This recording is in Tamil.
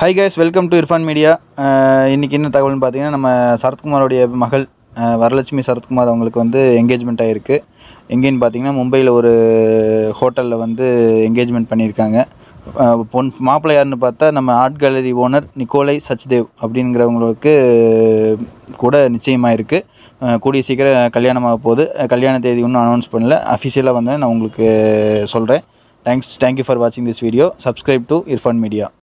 high guys welcome to Irfan media இன்றைக்கி என்ன தகவல்னு பார்த்தீங்கன்னா நம்ம சரத்குமாரோடைய மகள் uh, வரலட்சுமி சரத்குமார் அவங்களுக்கு வந்து என்கேஜ்மெண்ட் ஆகிருக்கு எங்கேன்னு பார்த்தீங்கன்னா மும்பையில் ஒரு ஹோட்டலில் வந்து என்கேஜ்மெண்ட் பண்ணியிருக்காங்க uh, பொன் மாப்பிள்ளை யாருன்னு பார்த்தா நம்ம art gallery owner Nikolai Sachdev அப்படிங்கிறவங்களுக்கு கூட நிச்சயமாக இருக்குது uh, கூடிய சீக்கிரம் கல்யாணமாக போகுது கல்யாண தேதி ஒன்றும் அனௌன்ஸ் பண்ணல அஃபிஷியலாக வந்து நான் உங்களுக்கு சொல்கிறேன் தேங்க்ஸ் தேங்க்யூ ஃபார் வாட்சிங் this video subscribe to Irfan media